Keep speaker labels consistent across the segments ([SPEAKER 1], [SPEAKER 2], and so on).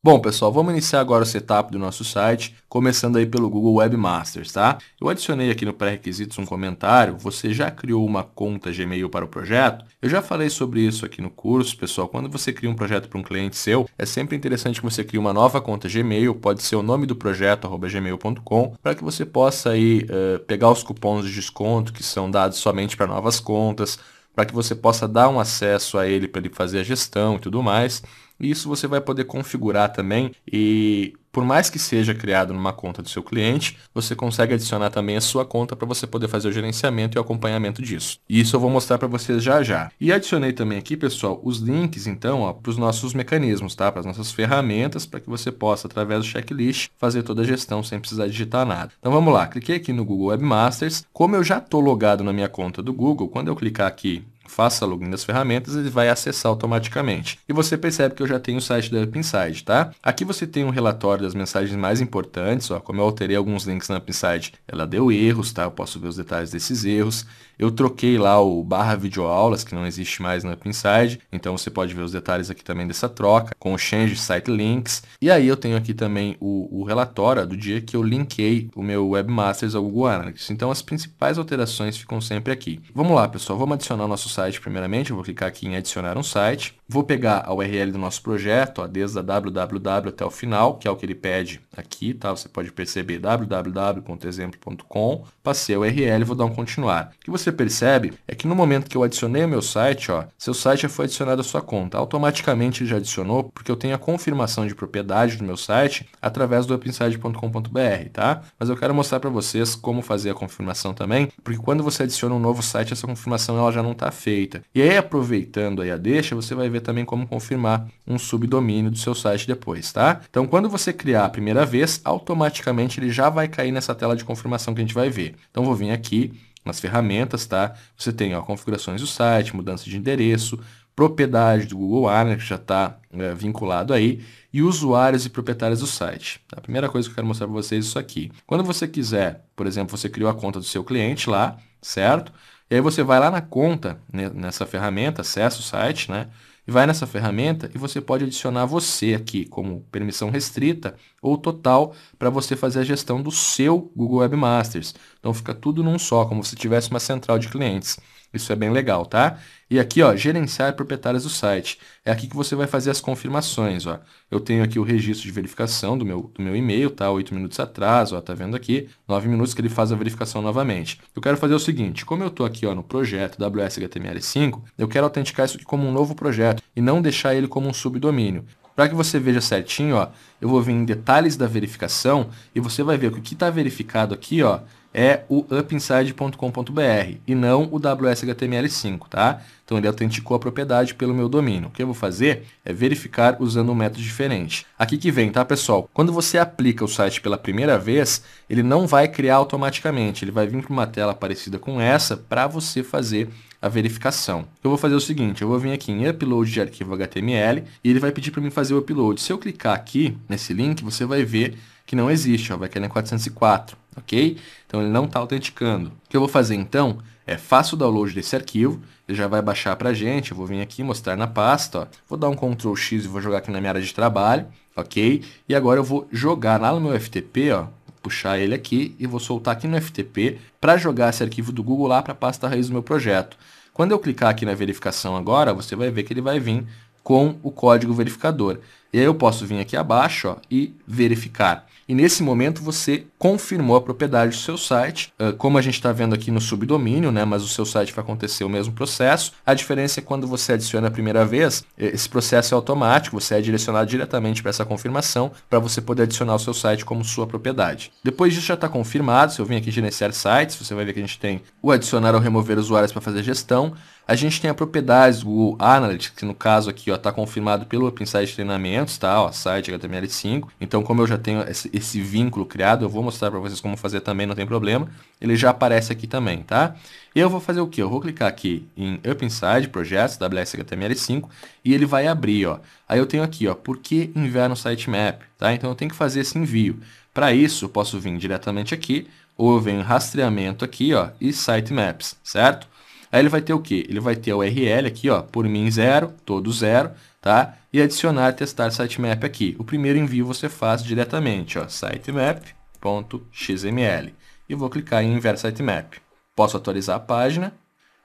[SPEAKER 1] Bom, pessoal, vamos iniciar agora o setup do nosso site, começando aí pelo Google Webmasters, tá? Eu adicionei aqui no pré-requisitos um comentário, você já criou uma conta Gmail para o projeto? Eu já falei sobre isso aqui no curso, pessoal. Quando você cria um projeto para um cliente seu, é sempre interessante que você crie uma nova conta Gmail, pode ser o nome do projeto, arroba gmail.com, para que você possa aí uh, pegar os cupons de desconto que são dados somente para novas contas, para que você possa dar um acesso a ele para ele fazer a gestão e tudo mais. E isso você vai poder configurar também e por mais que seja criado numa conta do seu cliente, você consegue adicionar também a sua conta para você poder fazer o gerenciamento e o acompanhamento disso. E isso eu vou mostrar para vocês já já. E adicionei também aqui, pessoal, os links então para os nossos mecanismos, tá? para as nossas ferramentas, para que você possa, através do checklist, fazer toda a gestão sem precisar digitar nada. Então vamos lá, cliquei aqui no Google Webmasters. Como eu já estou logado na minha conta do Google, quando eu clicar aqui faça login das ferramentas, ele vai acessar automaticamente. E você percebe que eu já tenho o site da UpInside, tá? Aqui você tem um relatório das mensagens mais importantes, ó, como eu alterei alguns links na UpInside, ela deu erros, tá? Eu posso ver os detalhes desses erros. Eu troquei lá o barra videoaulas, que não existe mais na UpInside, então você pode ver os detalhes aqui também dessa troca, com o change site links. E aí eu tenho aqui também o, o relatório do dia que eu linkei o meu Webmasters ao Google Analytics. Então as principais alterações ficam sempre aqui. Vamos lá, pessoal, vamos adicionar nosso site primeiramente, eu vou clicar aqui em adicionar um site. Vou pegar a URL do nosso projeto, ó, desde a www até o final, que é o que ele pede aqui, tá? Você pode perceber www.exemplo.com, passei a URL, vou dar um continuar. O que você percebe é que no momento que eu adicionei o meu site, ó, seu site já foi adicionado à sua conta. Automaticamente já adicionou, porque eu tenho a confirmação de propriedade do meu site através do opensight.com.br, tá? Mas eu quero mostrar para vocês como fazer a confirmação também, porque quando você adiciona um novo site, essa confirmação ela já não está feita. E aí, aproveitando aí a deixa, você vai ver ver também como confirmar um subdomínio do seu site depois, tá? Então, quando você criar a primeira vez, automaticamente ele já vai cair nessa tela de confirmação que a gente vai ver. Então, vou vir aqui nas ferramentas, tá? Você tem ó, configurações do site, mudança de endereço, propriedade do Google Analytics que já está é, vinculado aí, e usuários e proprietários do site. A primeira coisa que eu quero mostrar para vocês é isso aqui. Quando você quiser, por exemplo, você criou a conta do seu cliente lá, certo? E aí você vai lá na conta, né, nessa ferramenta, acessa o site, né? E vai nessa ferramenta e você pode adicionar você aqui como permissão restrita ou total para você fazer a gestão do seu Google Webmasters. Então fica tudo num só, como se tivesse uma central de clientes. Isso é bem legal, tá? E aqui, ó, gerenciar proprietários do site. É aqui que você vai fazer as confirmações, ó. Eu tenho aqui o registro de verificação do meu, do meu e-mail, tá? Oito minutos atrás, ó, tá vendo aqui? Nove minutos que ele faz a verificação novamente. Eu quero fazer o seguinte, como eu tô aqui, ó, no projeto WSHTML5, eu quero autenticar isso aqui como um novo projeto e não deixar ele como um subdomínio. Para que você veja certinho, ó, eu vou vir em detalhes da verificação e você vai ver que o que está verificado aqui, ó, é o upinside.com.br e não o WSHTML5, tá? Então ele autenticou a propriedade pelo meu domínio. O que eu vou fazer é verificar usando um método diferente. Aqui que vem, tá, pessoal? Quando você aplica o site pela primeira vez, ele não vai criar automaticamente, ele vai vir para uma tela parecida com essa para você fazer a verificação. Eu vou fazer o seguinte, eu vou vir aqui em upload de arquivo HTML e ele vai pedir para mim fazer o upload. Se eu clicar aqui nesse link, você vai ver que não existe, ó, vai cair na 404, ok? Então ele não está autenticando. O que eu vou fazer então é faço o download desse arquivo, ele já vai baixar para a gente, eu vou vir aqui mostrar na pasta, ó. vou dar um Ctrl X e vou jogar aqui na minha área de trabalho, ok? E agora eu vou jogar lá no meu FTP, ó, puxar ele aqui e vou soltar aqui no FTP para jogar esse arquivo do Google lá para a pasta raiz do meu projeto. Quando eu clicar aqui na verificação agora, você vai ver que ele vai vir com o código verificador. E aí eu posso vir aqui abaixo ó, e verificar e nesse momento você confirmou a propriedade do seu site, ah, como a gente está vendo aqui no subdomínio, né? mas o seu site vai acontecer o mesmo processo. A diferença é quando você adiciona a primeira vez, esse processo é automático, você é direcionado diretamente para essa confirmação para você poder adicionar o seu site como sua propriedade. Depois disso já está confirmado, se eu vim aqui gerenciar sites, você vai ver que a gente tem o adicionar ou remover usuários para fazer gestão, a gente tem a propriedade Google Analytics, que no caso aqui está confirmado pelo OpenSite Treinamentos, tá? Ó, site HTML5. Então, como eu já tenho esse, esse vínculo criado, eu vou mostrar para vocês como fazer também, não tem problema. Ele já aparece aqui também, tá? Eu vou fazer o que? Eu vou clicar aqui em OpenSite, Projetos, WS HTML5, e ele vai abrir, ó. Aí eu tenho aqui, ó, por que enviar no sitemap, tá? Então, eu tenho que fazer esse envio. Para isso, eu posso vir diretamente aqui, ou eu venho em rastreamento aqui, ó, e sitemaps, certo? Aí ele vai ter o quê? Ele vai ter a URL aqui, ó, por mim zero, todo zero, tá? E adicionar testar sitemap aqui. O primeiro envio você faz diretamente, ó, sitemap.xml. E vou clicar em enviar sitemap. Posso atualizar a página.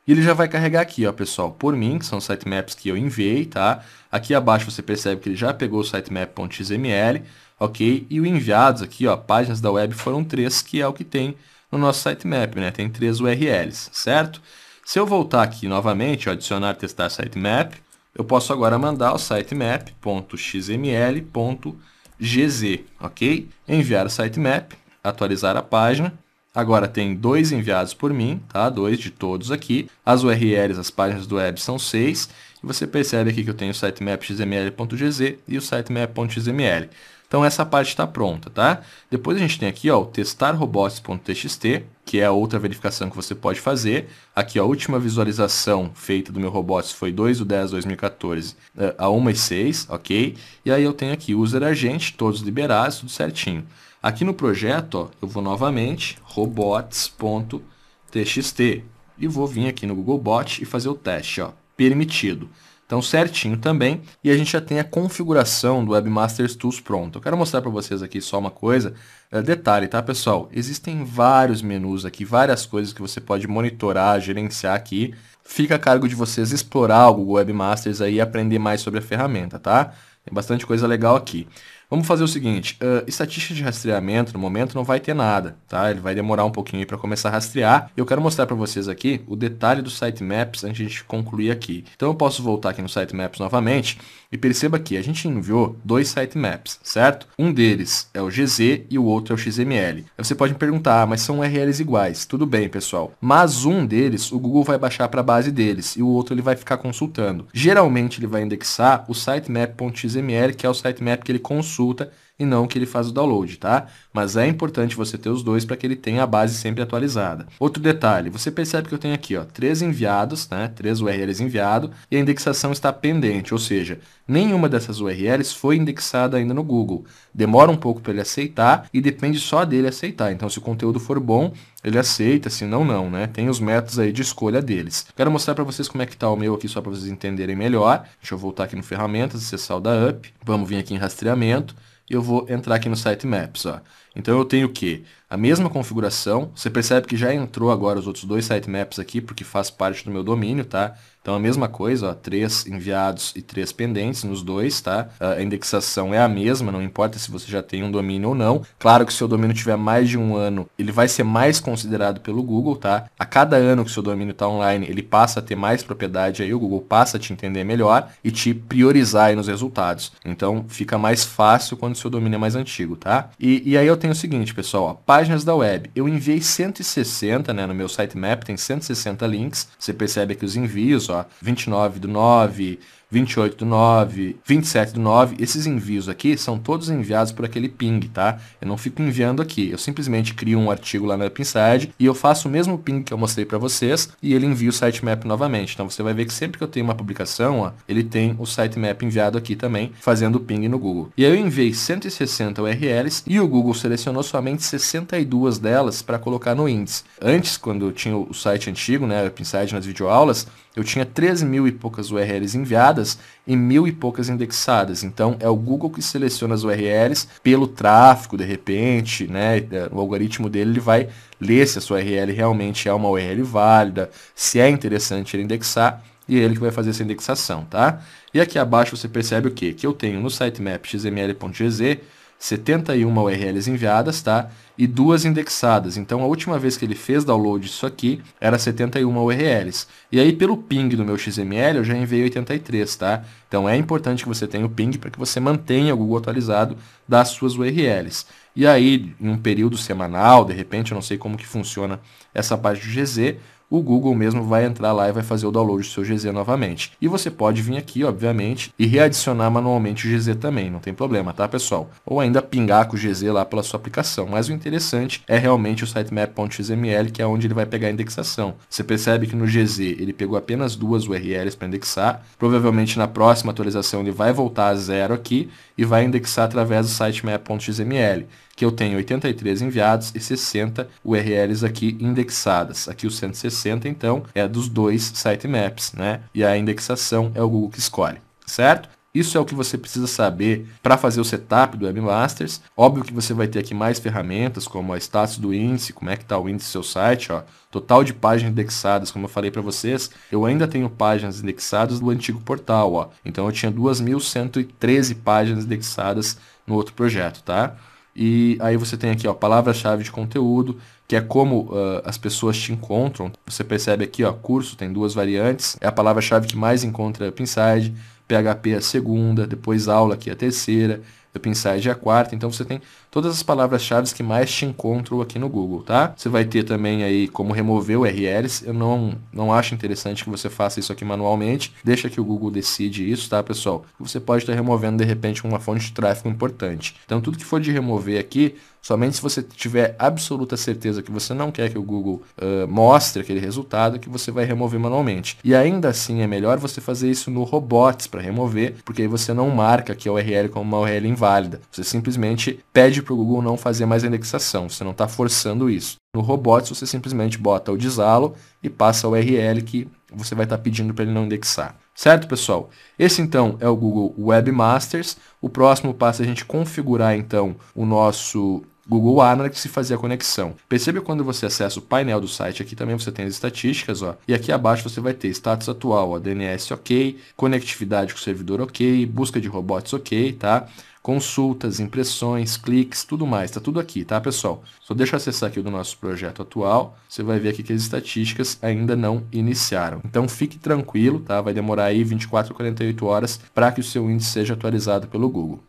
[SPEAKER 1] E ele já vai carregar aqui, ó, pessoal, por mim, que são sitemaps que eu enviei, tá? Aqui abaixo você percebe que ele já pegou o sitemap.xml, ok? E o enviados aqui, ó, páginas da web foram três, que é o que tem no nosso sitemap, né? Tem três URLs, certo? Se eu voltar aqui novamente, adicionar testar sitemap, eu posso agora mandar o sitemap.xml.gz, ok? Enviar o sitemap, atualizar a página. Agora tem dois enviados por mim, tá? Dois de todos aqui. As URLs, as páginas do web são seis. E você percebe aqui que eu tenho o sitemap.xml.gz e o sitemap.xml. Então essa parte está pronta, tá? Depois a gente tem aqui ó, o testarrobots.txt, que é a outra verificação que você pode fazer. Aqui ó, a última visualização feita do meu robots foi 2 do 10 2014 eh, a 1 e 6, ok? E aí eu tenho aqui user agente, todos liberados, tudo certinho. Aqui no projeto, ó, eu vou novamente robots.txt e vou vir aqui no Googlebot e fazer o teste, ó, permitido. Então certinho também. E a gente já tem a configuração do Webmasters Tools pronto. Eu quero mostrar para vocês aqui só uma coisa. É, detalhe, tá pessoal? Existem vários menus aqui, várias coisas que você pode monitorar, gerenciar aqui. Fica a cargo de vocês explorar o Google Webmasters aí e aprender mais sobre a ferramenta, tá? Tem bastante coisa legal aqui. Vamos fazer o seguinte, uh, estatística de rastreamento no momento não vai ter nada, tá? Ele vai demorar um pouquinho para começar a rastrear. Eu quero mostrar para vocês aqui o detalhe do sitemaps antes de concluir aqui. Então eu posso voltar aqui no sitemaps novamente e perceba que a gente enviou dois sitemaps, certo? Um deles é o GZ e o outro é o XML. Aí você pode me perguntar, ah, mas são URLs iguais. Tudo bem, pessoal. Mas um deles o Google vai baixar para a base deles e o outro ele vai ficar consultando. Geralmente ele vai indexar o sitemap.xml, que é o sitemap que ele consulta conosciute e não que ele faz o download, tá? Mas é importante você ter os dois para que ele tenha a base sempre atualizada. Outro detalhe, você percebe que eu tenho aqui, ó, três enviados, né? Três URLs enviado e a indexação está pendente, ou seja, nenhuma dessas URLs foi indexada ainda no Google. Demora um pouco para ele aceitar e depende só dele aceitar. Então, se o conteúdo for bom, ele aceita, se não, não, né? Tem os métodos aí de escolha deles. Quero mostrar para vocês como é que tá o meu aqui, só para vocês entenderem melhor. Deixa eu voltar aqui no ferramentas, acessar o da UP. Vamos vir aqui em rastreamento eu vou entrar aqui no sitemaps, ó. Então eu tenho o quê? A mesma configuração, você percebe que já entrou agora os outros dois sitemaps aqui, porque faz parte do meu domínio, tá? Então a mesma coisa, ó, três enviados e três pendentes nos dois, tá? Ah, a indexação é a mesma, não importa se você já tem um domínio ou não. Claro que se o seu domínio tiver mais de um ano, ele vai ser mais considerado pelo Google, tá? A cada ano que o seu domínio está online, ele passa a ter mais propriedade aí, o Google passa a te entender melhor e te priorizar aí nos resultados. Então fica mais fácil quando o seu domínio é mais antigo, tá? E, e aí eu tenho o seguinte, pessoal, ó, páginas da web. Eu enviei 160, né? No meu sitemap tem 160 links. Você percebe que os envios, só. 29 do 9, 28 do 9, 27 do 9, esses envios aqui são todos enviados por aquele ping, tá? Eu não fico enviando aqui, eu simplesmente crio um artigo lá na Pinside e eu faço o mesmo ping que eu mostrei para vocês e ele envia o sitemap novamente. Então você vai ver que sempre que eu tenho uma publicação, ó, ele tem o sitemap enviado aqui também, fazendo ping no Google. E aí eu enviei 160 URLs e o Google selecionou somente 62 delas para colocar no índice. Antes, quando eu tinha o site antigo, né, a Pinside nas videoaulas, eu tinha 13 mil e poucas URLs enviadas indexadas e mil e poucas indexadas. Então é o Google que seleciona as URLs pelo tráfego, de repente, né? É, o algoritmo dele ele vai ler se a sua URL realmente é uma URL válida, se é interessante ele indexar e é ele que vai fazer essa indexação, tá? E aqui abaixo você percebe o que? Que eu tenho no sitemap xml.gz 71 URLs enviadas, tá? E duas indexadas. Então a última vez que ele fez download isso aqui era 71 URLs. E aí pelo ping do meu XML eu já enviei 83, tá? Então é importante que você tenha o ping para que você mantenha o Google atualizado das suas URLs. E aí, em um período semanal, de repente, eu não sei como que funciona essa parte do GZ, o Google mesmo vai entrar lá e vai fazer o download do seu GZ novamente. E você pode vir aqui, obviamente, e readicionar manualmente o GZ também, não tem problema, tá pessoal? Ou ainda pingar com o GZ lá pela sua aplicação. Mas o interessante é realmente o sitemap.xml, que é onde ele vai pegar a indexação. Você percebe que no GZ ele pegou apenas duas URLs para indexar. Provavelmente na próxima atualização ele vai voltar a zero aqui e vai indexar através do sitemap.xml que eu tenho 83 enviados e 60 URLs aqui indexadas. Aqui o 160, então, é dos dois sitemaps, né? E a indexação é o Google que escolhe, certo? Isso é o que você precisa saber para fazer o setup do Webmasters. Óbvio que você vai ter aqui mais ferramentas, como a status do índice, como é que está o índice do seu site, ó. total de páginas indexadas, como eu falei para vocês, eu ainda tenho páginas indexadas do antigo portal. Ó. Então eu tinha 2.113 páginas indexadas no outro projeto, tá? E aí você tem aqui, ó, palavra-chave de conteúdo, que é como uh, as pessoas te encontram. Você percebe aqui, ó, curso tem duas variantes. É a palavra-chave que mais encontra Pinside. PHP é a segunda, depois aula aqui é a terceira, Up Inside é a quarta, então você tem todas as palavras-chave que mais te encontram aqui no Google, tá? Você vai ter também aí como remover URLs, eu não, não acho interessante que você faça isso aqui manualmente, deixa que o Google decide isso, tá pessoal? Você pode estar removendo de repente uma fonte de tráfego importante. Então tudo que for de remover aqui, Somente se você tiver absoluta certeza que você não quer que o Google uh, mostre aquele resultado, que você vai remover manualmente. E ainda assim é melhor você fazer isso no robots para remover, porque aí você não marca que a URL como uma URL inválida válida. Você simplesmente pede para o Google não fazer mais a indexação, você não está forçando isso. No Robots, você simplesmente bota o desalo e passa o URL que você vai estar tá pedindo para ele não indexar. Certo, pessoal? Esse então é o Google Webmasters. O próximo passo é a gente configurar então o nosso Google Analytics e fazia a conexão. Perceba quando você acessa o painel do site, aqui também você tem as estatísticas, ó, e aqui abaixo você vai ter status atual, ó, DNS ok, conectividade com o servidor ok, busca de robots ok, tá? Consultas, impressões, cliques, tudo mais, tá tudo aqui, tá pessoal? Só deixa eu acessar aqui do nosso projeto atual, você vai ver aqui que as estatísticas ainda não iniciaram. Então fique tranquilo, tá? Vai demorar aí 24 a 48 horas para que o seu índice seja atualizado pelo Google.